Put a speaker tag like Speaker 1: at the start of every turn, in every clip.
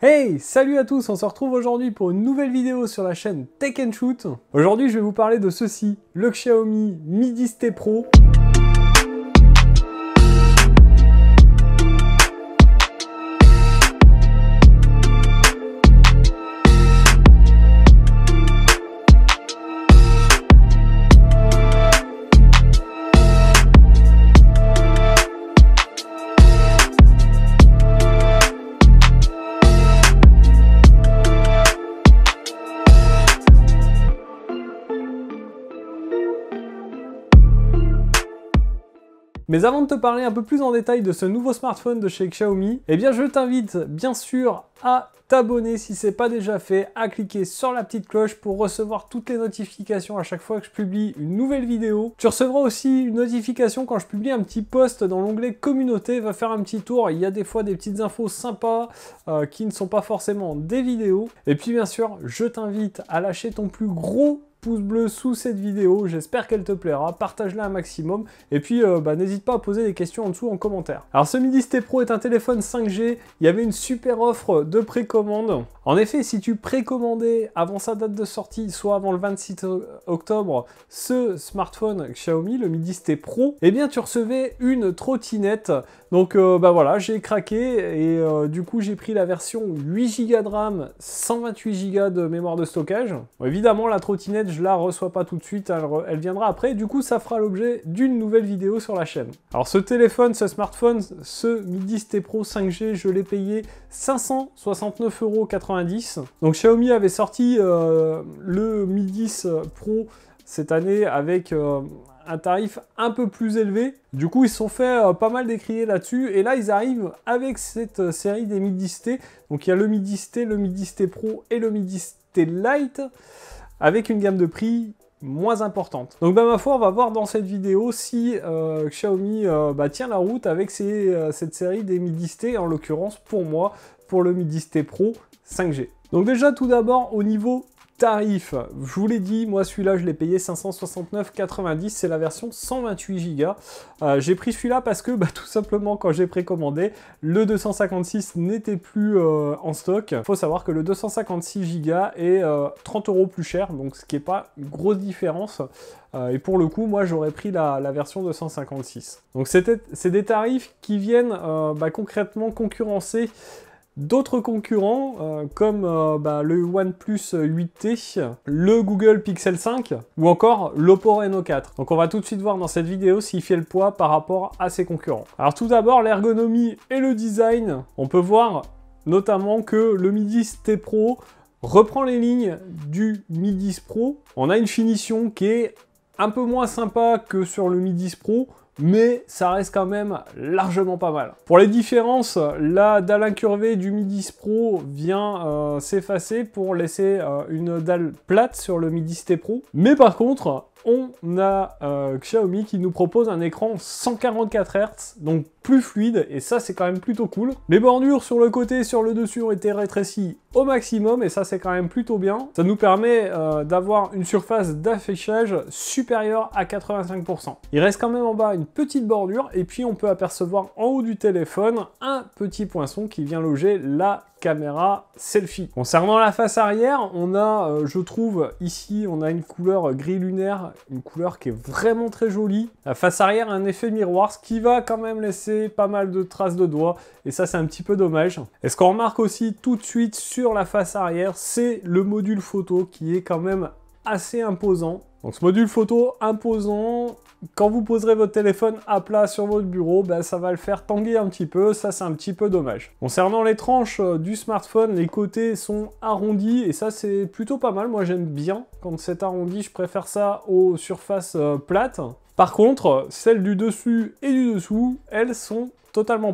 Speaker 1: Hey Salut à tous, on se retrouve aujourd'hui pour une nouvelle vidéo sur la chaîne Tech Shoot. Aujourd'hui je vais vous parler de ceci, le Xiaomi Mi 10T Pro Mais avant de te parler un peu plus en détail de ce nouveau smartphone de chez Xiaomi, eh bien je t'invite bien sûr à t'abonner si c'est pas déjà fait, à cliquer sur la petite cloche pour recevoir toutes les notifications à chaque fois que je publie une nouvelle vidéo. Tu recevras aussi une notification quand je publie un petit post dans l'onglet communauté, va faire un petit tour, il y a des fois des petites infos sympas euh, qui ne sont pas forcément des vidéos. Et puis bien sûr, je t'invite à lâcher ton plus gros pouce bleu sous cette vidéo, j'espère qu'elle te plaira, partage-la un maximum, et puis euh, bah, n'hésite pas à poser des questions en dessous en commentaire. Alors ce Midi T Pro est un téléphone 5G, il y avait une super offre de précommande, en effet, si tu précommandais avant sa date de sortie, soit avant le 26 octobre, ce smartphone Xiaomi, le Mi 10T Pro, eh bien tu recevais une trottinette. Donc euh, bah voilà, j'ai craqué et euh, du coup j'ai pris la version 8 Go de RAM, 128 Go de mémoire de stockage. évidemment, la trottinette, je la reçois pas tout de suite, elle, viendra après. Du coup, ça fera l'objet d'une nouvelle vidéo sur la chaîne. Alors ce téléphone, ce smartphone, ce Mi 10T Pro 5G, je l'ai payé euros. Donc Xiaomi avait sorti euh, le Mi 10 euh, Pro cette année avec euh, un tarif un peu plus élevé. Du coup, ils se sont fait pas mal décrier là-dessus. Et là, ils arrivent avec cette série des Mi 10T. Donc, il y a le Mi 10T, le Mi 10T Pro et le Mi 10T Lite avec une gamme de prix moins importante. Donc ben ma foi, on va voir dans cette vidéo si Xiaomi bah, tient la route avec cette série des Mi 10T, en l'occurrence pour moi, pour le Mi 10T Pro 5G. Donc déjà tout d'abord au niveau tarif, je vous l'ai dit, moi celui-là je l'ai payé 569,90, c'est la version 128 Go. Euh, j'ai pris celui-là parce que bah, tout simplement quand j'ai précommandé, le 256 n'était plus euh, en stock. il Faut savoir que le 256 Go est 30 euh, euros plus cher, donc ce qui n'est pas une grosse différence. et pour le coup, moi j'aurais pris la, version 256. Donc c'est des tarifs qui viennent bah, concrètement concurrencer D'autres concurrents, euh, comme euh, bah, le OnePlus 8T, le Google Pixel 5, ou encore l'Oppo Reno 4. Donc on va tout de suite voir dans cette vidéo s'il fait le poids par rapport à ses concurrents. Alors tout d'abord, l'ergonomie et le design. On peut voir notamment que le Mi 10 T Pro reprend les lignes du Mi 10 Pro. On a une finition qui est un peu moins sympa que sur le Mi 10 Pro, mais ça reste quand même largement pas mal. Pour les différences, la dalle incurvée du Mi 10 Pro vient euh, s'effacer pour laisser euh, une dalle plate sur le Mi 10T Pro. Mais par contre, on a euh, Xiaomi qui nous propose un écran 144 Hz, donc plus fluide, et ça c'est quand même plutôt cool. Les bordures sur le côté et sur le dessus ont été rétrécies au maximum, et ça c'est quand même plutôt bien. Ça nous permet euh, d'avoir une surface d'affichage supérieure à 85%. Il reste quand même en bas une petite bordure, et puis on peut apercevoir en haut du téléphone un petit poinçon qui vient loger la caméra selfie. Concernant la face arrière, on a, euh, je trouve, ici, on a une couleur gris lunaire, une couleur qui est vraiment très jolie. La face arrière a un effet miroir, ce qui va quand même laisser pas mal de traces de doigts et ça c'est un petit peu dommage. Et ce qu'on remarque aussi tout de suite sur la face arrière, c'est le module photo qui est quand même assez imposant. Donc ce module photo imposant, quand vous poserez votre téléphone à plat sur votre bureau, ben, ça va le faire tanguer un petit peu, ça c'est un petit peu dommage. Concernant les tranches euh, du smartphone, les côtés sont arrondis et ça c'est plutôt pas mal, moi j'aime bien quand c'est arrondi, je préfère ça aux surfaces euh, plates. Par contre, celles du dessus et du dessous, elles sont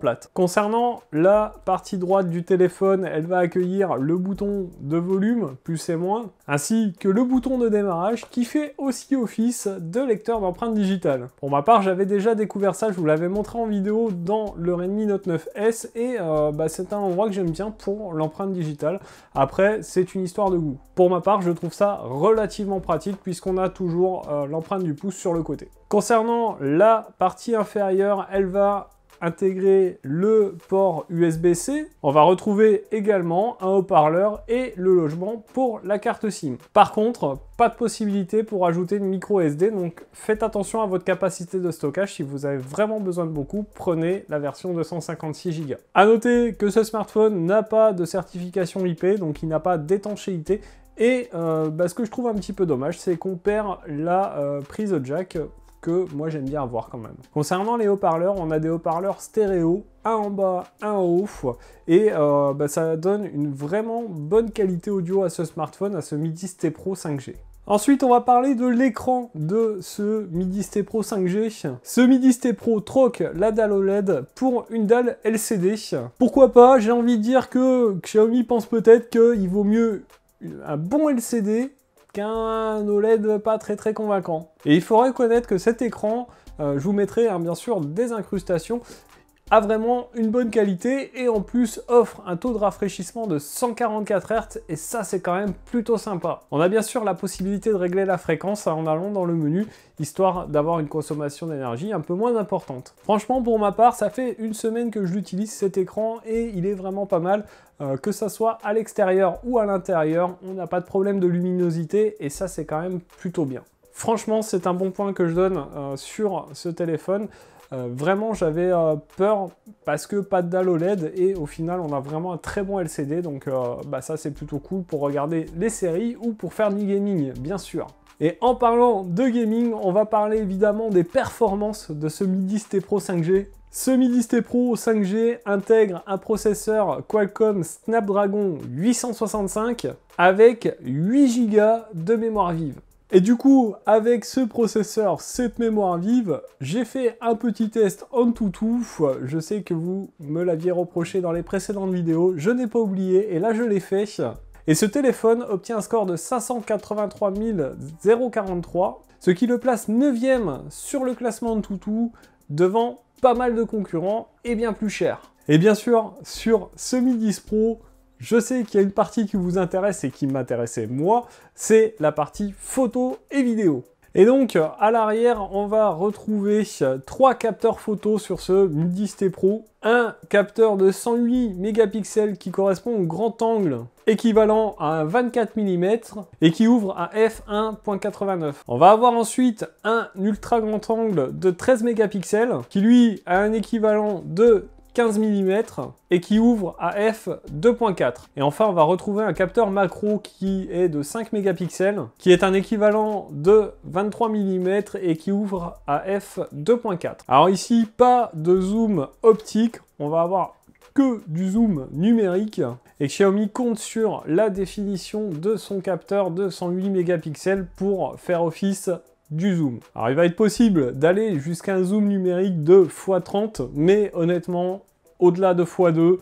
Speaker 1: plate. Concernant la partie droite du téléphone, elle va accueillir le bouton de volume, plus et moins, ainsi que le bouton de démarrage qui fait aussi office de lecteur d'empreintes digitales. Pour ma part, j'avais déjà découvert ça, je vous l'avais montré en vidéo dans le Redmi Note 9S et euh, bah, c'est un endroit que j'aime bien pour l'empreinte digitale. Après, c'est une histoire de goût. Pour ma part, je trouve ça relativement pratique puisqu'on a toujours euh, l'empreinte du pouce sur le côté. Concernant la partie inférieure, elle va intégrer le port USB-C, on va retrouver également un haut-parleur et le logement pour la carte SIM. Par contre, pas de possibilité pour ajouter une micro SD, donc faites attention à votre capacité de stockage. Si vous avez vraiment besoin de beaucoup, prenez la version 256 Go. A noter que ce smartphone n'a pas de certification IP, donc il n'a pas d'étanchéité. Et euh, bah, ce que je trouve un petit peu dommage, c'est qu'on perd la euh, prise jack que moi j'aime bien avoir quand même. Concernant les haut-parleurs, on a des haut-parleurs stéréo, un en bas, un en haut, et euh, bah, ça donne une vraiment bonne qualité audio à ce smartphone, à ce Midi T Pro 5G. Ensuite, on va parler de l'écran de ce Midi T Pro 5G. Ce Midi T Pro troque la dalle OLED pour une dalle LCD. Pourquoi pas J'ai envie de dire que Xiaomi pense peut-être qu'il vaut mieux un bon LCD qu'un OLED pas très très convaincant. Et il faut reconnaître que cet écran, euh, je vous mettrai hein, bien sûr des incrustations, a vraiment une bonne qualité et en plus offre un taux de rafraîchissement de 144 Hz et ça c'est quand même plutôt sympa. On a bien sûr la possibilité de régler la fréquence hein, en allant dans le menu histoire d'avoir une consommation d'énergie un peu moins importante. Franchement pour ma part ça fait une semaine que je l'utilise cet écran et il est vraiment pas mal. Euh, que ça soit à l'extérieur ou à l'intérieur, on n'a pas de problème de luminosité et ça c'est quand même plutôt bien. Franchement, c'est un bon point que je donne euh, sur ce téléphone. Euh, vraiment, j'avais peur parce que pas de dalle OLED et au final, on a vraiment un très bon LCD. Donc, bah, ça, c'est plutôt cool pour regarder les séries ou pour faire du gaming, bien sûr. Et en parlant de gaming, on va parler évidemment des performances de ce Midi T Pro 5G ce 10T Pro 5G intègre un processeur Qualcomm Snapdragon 865 avec 8 Go de mémoire vive. Et du coup, avec ce processeur, cette mémoire vive, j'ai fait un petit test en tout Je sais que vous me l'aviez reproché dans les précédentes vidéos, je n'ai pas oublié et là je l'ai fait. Et ce téléphone obtient un score de 583 043, ce qui le place 9ème sur le classement de Toutou devant pas mal de concurrents et bien plus cher. Et bien sûr, sur ce Mi Pro, je sais qu'il y a une partie qui vous intéresse et qui m'intéressait moi, c'est la partie photo et vidéo. Et donc, à l'arrière, on va retrouver trois capteurs photo sur ce Midis t Pro. Un capteur de 108 mégapixels qui correspond au grand angle équivalent à 24 mm et qui ouvre à f1.89. On va avoir ensuite un ultra grand angle de 13 mégapixels qui lui a un équivalent de 15 mm et qui ouvre à f 2.4. Et enfin, on va retrouver un capteur macro qui est de 5 mégapixels, qui est un équivalent de 23 mm et qui ouvre à f 2.4. Alors ici, pas de zoom optique, on va avoir que du zoom numérique et Xiaomi compte sur la définition de son capteur de 108 mégapixels pour faire office du zoom. Alors il va être possible d'aller jusqu'à un zoom numérique de x30, mais honnêtement, au-delà de x2,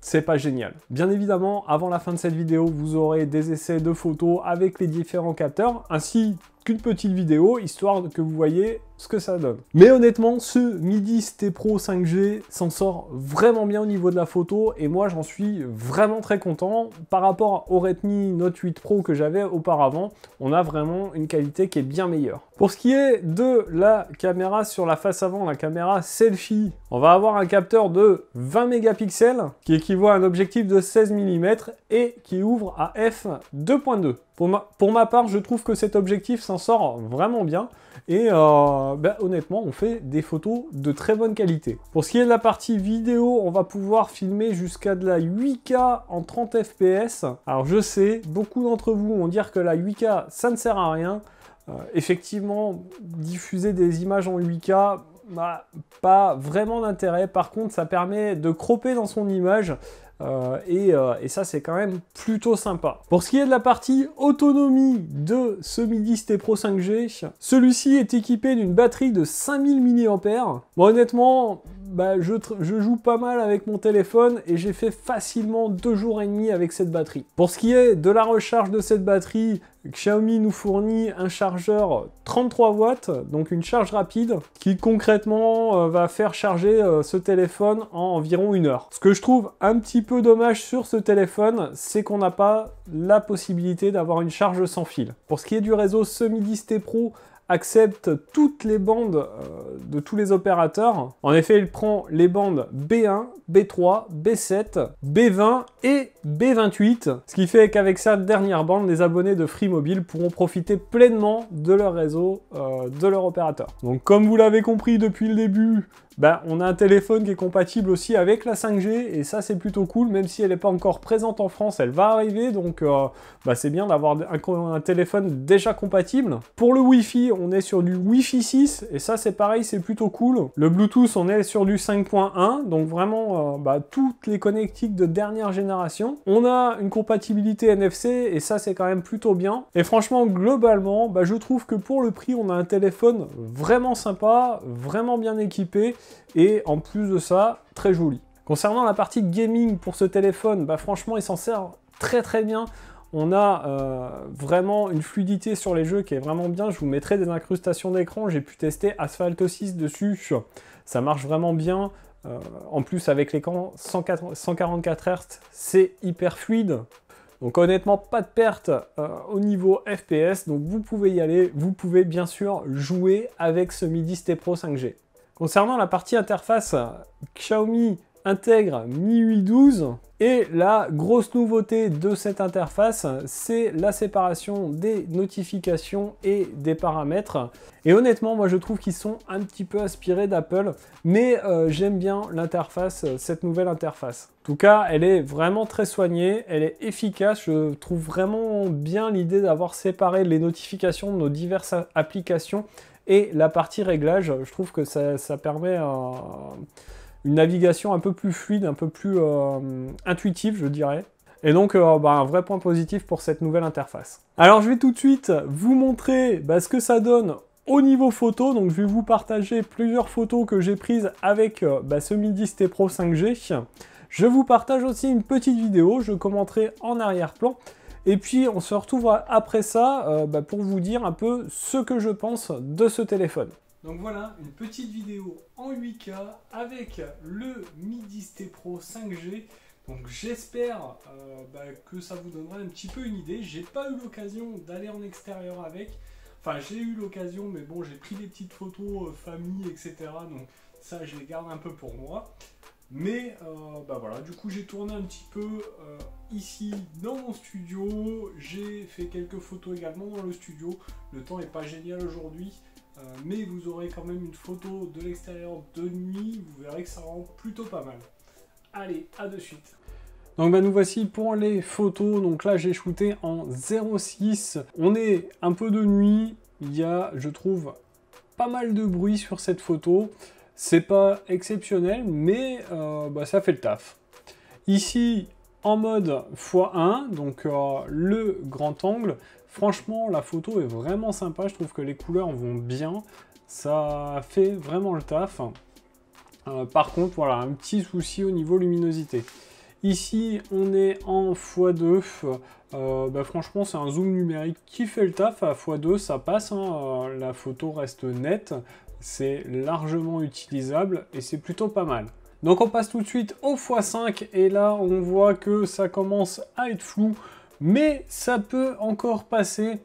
Speaker 1: c'est pas génial. Bien évidemment, avant la fin de cette vidéo, vous aurez des essais de photos avec les différents capteurs, ainsi qu'une petite vidéo, histoire que vous voyez ce que ça donne. Mais honnêtement, ce Midi T Pro 5G s'en sort vraiment bien au niveau de la photo et moi j'en suis vraiment très content. Par rapport au Redmi Note 8 Pro que j'avais auparavant, on a vraiment une qualité qui est bien meilleure. Pour ce qui est de la caméra sur la face avant, la caméra selfie, on va avoir un capteur de 20 mégapixels qui équivaut à un objectif de 16 mm et qui ouvre à f 2.2. pour ma part, je trouve que cet objectif s'en sort vraiment bien. Et euh, ben, honnêtement, on fait des photos de très bonne qualité. Pour ce qui est de la partie vidéo, on va pouvoir filmer jusqu'à de la 8K en 30 fps. Alors je sais, beaucoup d'entre vous vont dire que la 8K, ça ne sert à rien. Euh, effectivement, diffuser des images en 8K, bah, pas vraiment d'intérêt. Par contre, ça permet de cropper dans son image euh, euh, et, ça, c'est quand même plutôt sympa. Pour ce qui est de la partie autonomie de ce Midi T Pro 5G, celui-ci est équipé d'une batterie de 5000 mAh. Bon, honnêtement, bah, je, joue pas mal avec mon téléphone et j'ai fait facilement deux jours et demi avec cette batterie. Pour ce qui est de la recharge de cette batterie, Xiaomi nous fournit un chargeur 33 watts, donc une charge rapide, qui concrètement euh, va faire charger euh, ce téléphone en environ une heure. Ce que je trouve un petit peu dommage sur ce téléphone, c'est qu'on n'a pas la possibilité d'avoir une charge sans fil. Pour ce qui est du réseau semi 10 Pro, accepte toutes les bandes euh, de tous les opérateurs. En effet, il prend les bandes B1, B3, B7, B20 et B28, ce qui fait qu'avec sa dernière bande, les abonnés de Free Mobile pourront profiter pleinement de leur réseau, euh, de leur opérateur. Donc comme vous l'avez compris depuis le début, bah, on a un téléphone qui est compatible aussi avec la 5G, et ça c'est plutôt cool, même si elle n'est pas encore présente en France, elle va arriver, donc euh, bah, c'est bien d'avoir un, téléphone déjà compatible. Pour le Wi-Fi, on est sur du Wi-Fi 6, et ça c'est pareil, c'est plutôt cool. Le Bluetooth, on est sur du 5.1, donc vraiment euh, bah, toutes les connectiques de dernière génération. On a une compatibilité NFC, et ça c'est quand même plutôt bien. Et franchement, globalement, je trouve que pour le prix, on a un téléphone vraiment sympa, vraiment bien équipé, et en plus de ça, très joli. Concernant la partie gaming pour ce téléphone, bah franchement il s'en sert très très bien. On a euh, vraiment une fluidité sur les jeux qui est vraiment bien. Je vous mettrai des incrustations d'écran. J'ai pu tester Asphalt 6 dessus. Ça marche vraiment bien. Euh, en plus, avec l'écran 144 Hz, c'est hyper fluide. Donc honnêtement, pas de perte euh, au niveau FPS. Donc vous pouvez y aller. Vous pouvez bien sûr jouer avec ce Midi T Pro 5G. Concernant la partie interface, Xiaomi intègre MIUI 12 et la grosse nouveauté de cette interface, c'est la séparation des notifications et des paramètres. Et honnêtement, moi je trouve qu'ils sont un petit peu inspirés d'Apple, mais euh, j'aime bien l'interface, cette nouvelle interface. En tout cas, elle est vraiment très soignée, elle est efficace, je trouve vraiment bien l'idée d'avoir séparé les notifications de nos diverses applications et la partie réglage, je trouve que ça, permet une navigation un peu plus fluide, un peu plus euh, intuitive, je dirais. Et donc, euh, bah, un vrai point positif pour cette nouvelle interface. Alors, je vais tout de suite vous montrer bah, ce que ça donne au niveau photo. Donc, je vais vous partager plusieurs photos que j'ai prises avec euh, bah, ce Midi T Pro 5G. Je vous partage aussi une petite vidéo, je commenterai en arrière-plan. Et puis on se retrouve après ça euh, bah, pour vous dire un peu ce que je pense de ce téléphone. Donc voilà, une petite vidéo en 8K avec le Mi 10T Pro 5G. Donc j'espère euh, bah, que ça vous donnera un petit peu une idée. J'ai pas eu l'occasion d'aller en extérieur avec. Enfin, j'ai eu l'occasion, mais bon, j'ai pris des petites photos euh, famille, etc. Donc ça, je les garde un peu pour moi. Mais euh, bah voilà, du coup j'ai tourné un petit peu euh, ici dans mon studio, j'ai fait quelques photos également dans le studio, le temps n'est pas génial aujourd'hui, euh, mais vous aurez quand même une photo de l'extérieur de nuit, vous verrez que ça rend plutôt pas mal. Allez, à de suite donc bah, nous voici pour les photos, donc là j'ai shooté en 06, on est un peu de nuit, il y a je trouve pas mal de bruit sur cette photo, c'est pas exceptionnel, mais euh, bah, ça fait le taf. Ici, en mode x1, donc euh, le grand angle, franchement, la photo est vraiment sympa. Je trouve que les couleurs vont bien. Ça fait vraiment le taf. Euh, par contre, voilà, un petit souci au niveau luminosité. Ici, on est en x2. Bah, franchement, c'est un zoom numérique qui fait le taf. À x2, ça passe. Hein. la photo reste nette c'est largement utilisable et c'est plutôt pas mal. Donc on passe tout de suite au x5 et là on voit que ça commence à être flou, mais ça peut encore passer.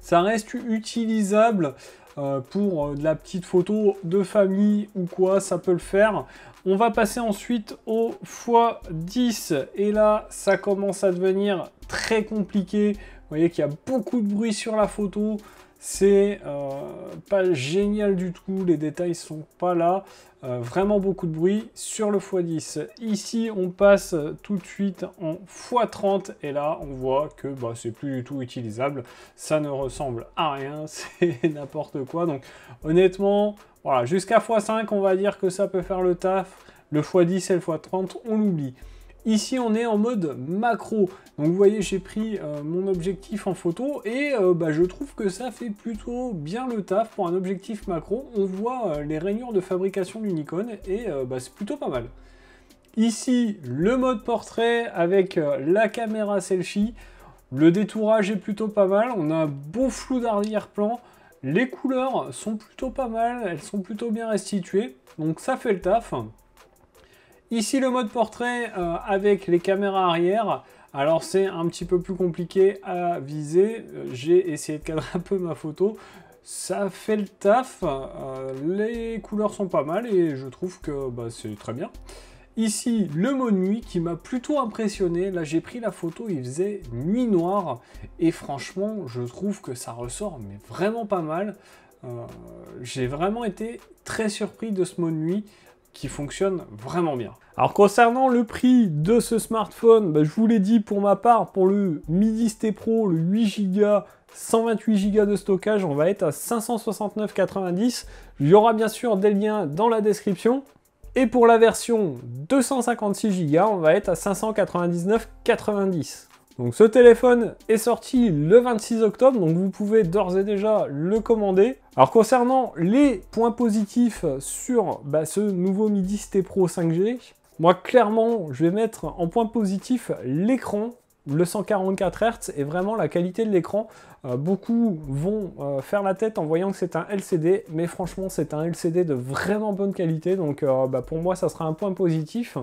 Speaker 1: Ça reste utilisable euh, pour euh, de la petite photo de famille ou quoi, ça peut le faire. On va passer ensuite au x10 et là ça commence à devenir très compliqué. Vous voyez qu'il y a beaucoup de bruit sur la photo, c'est euh, pas génial du tout, les détails sont pas là. Euh, vraiment beaucoup de bruit sur le x10. Ici, on passe tout de suite en x30 et là, on voit que bah, c'est plus du tout utilisable. Ça ne ressemble à rien, c'est n'importe quoi. Donc honnêtement, voilà, jusqu'à x5, on va dire que ça peut faire le taf. Le x10 et le x30, on l'oublie. Ici, on est en mode macro. Donc vous voyez, j'ai pris euh, mon objectif en photo et euh, bah, je trouve que ça fait plutôt bien le taf pour un objectif macro. On voit euh, les rainures de fabrication du et bah, c'est plutôt pas mal. Ici, le mode portrait avec la caméra selfie. Le détourage est plutôt pas mal. On a un beau flou d'arrière-plan. Les couleurs sont plutôt pas mal. Elles sont plutôt bien restituées. Donc ça fait le taf. Ici, le mode portrait euh, avec les caméras arrière. Alors, c'est un petit peu plus compliqué à viser. Euh, j'ai essayé de cadrer un peu ma photo. Ça fait le taf. Euh, les couleurs sont pas mal et je trouve que bah, c'est très bien. Ici, le mode nuit qui m'a plutôt impressionné. Là, j'ai pris la photo, il faisait nuit noire. Et franchement, je trouve que ça ressort mais vraiment pas mal. j'ai vraiment été très surpris de ce mode nuit qui fonctionne vraiment bien. Alors concernant le prix de ce smartphone, bah, je vous l'ai dit pour ma part, pour le Mi 10 Pro, le 8Go, 128Go de stockage, on va être à 569,90. Il y aura bien sûr des liens dans la description. Et pour la version 256Go, on va être à 599,90. Donc ce téléphone est sorti le 26 octobre, donc vous pouvez d'ores et déjà le commander. Alors concernant les points positifs sur bah, ce nouveau Midi T Pro 5G, moi clairement je vais mettre en point positif l'écran le 144 Hz et vraiment la qualité de l'écran. Euh, beaucoup vont euh, faire la tête en voyant que c'est un LCD, mais franchement c'est un LCD de vraiment bonne qualité, donc euh, bah, pour moi ça sera un point positif.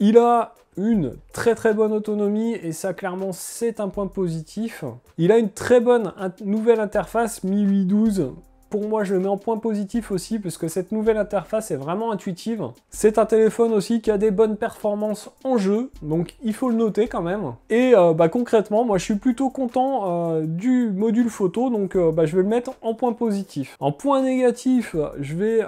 Speaker 1: Il a une très très bonne autonomie et ça clairement c'est un point positif. Il a une très bonne nouvelle interface mi 812 moi, je le mets en point positif aussi, puisque cette nouvelle interface est vraiment intuitive. C'est un téléphone aussi qui a des bonnes performances en jeu, donc il faut le noter quand même. Et euh, bah, concrètement, moi je suis plutôt content euh, du module photo, donc euh, bah, je vais le mettre en point positif. En point négatif, je vais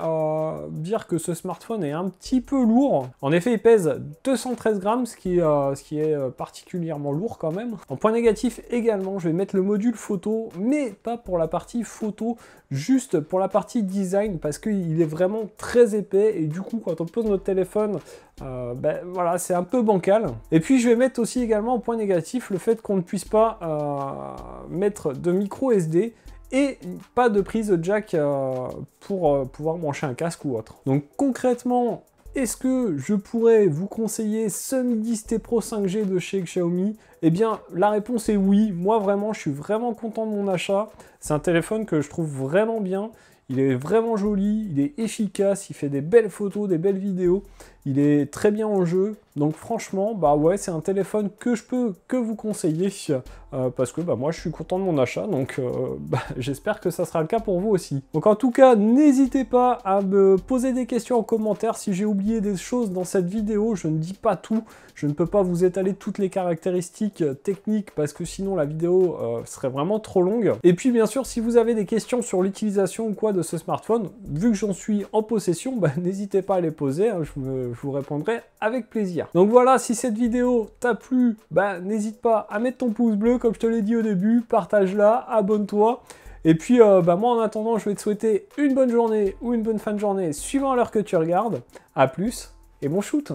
Speaker 1: dire que ce smartphone est un petit peu lourd. En effet, il pèse 213 grammes, ce qui, ce qui est particulièrement lourd quand même. En point négatif également, je vais mettre le module photo, mais pas pour la partie photo, juste juste pour la partie design parce qu'il est vraiment très épais et du coup quand on pose notre téléphone, euh, ben voilà, c'est un peu bancal. Et puis je vais mettre aussi également en point négatif le fait qu'on ne puisse pas euh, mettre de micro SD et pas de prise jack euh, pour pouvoir brancher un casque ou autre. Donc concrètement, est-ce que je pourrais vous conseiller ce 10 T Pro 5G de chez Xiaomi eh bien, la réponse est oui. Moi, vraiment, je suis vraiment content de mon achat. C'est un téléphone que je trouve vraiment bien. Il est vraiment joli, il est efficace, il fait des belles photos, des belles vidéos, il est très bien en jeu. Donc franchement, bah ouais, c'est un téléphone que je peux que vous conseiller euh, parce que bah, moi je suis content de mon achat, donc euh, bah, j'espère que ça sera le cas pour vous aussi. Donc en tout cas, n'hésitez pas à me poser des questions en commentaire si j'ai oublié des choses dans cette vidéo. Je ne dis pas tout, je ne peux pas vous étaler toutes les caractéristiques euh, technique parce que sinon la vidéo euh, serait vraiment trop longue. Et puis bien sûr, si vous avez des questions sur l'utilisation ou quoi de ce smartphone, vu que j'en suis en possession, bah, n'hésitez pas à les poser, hein, je, vous répondrai avec plaisir. Donc voilà, si cette vidéo t'a plu, bah, n'hésite pas à mettre ton pouce bleu comme je te l'ai dit au début, partage-la, abonne-toi. Et puis, euh, bah, moi, en attendant, je vais te souhaiter une bonne journée ou une bonne fin de journée, suivant l'heure que tu regardes. À plus et bon shoot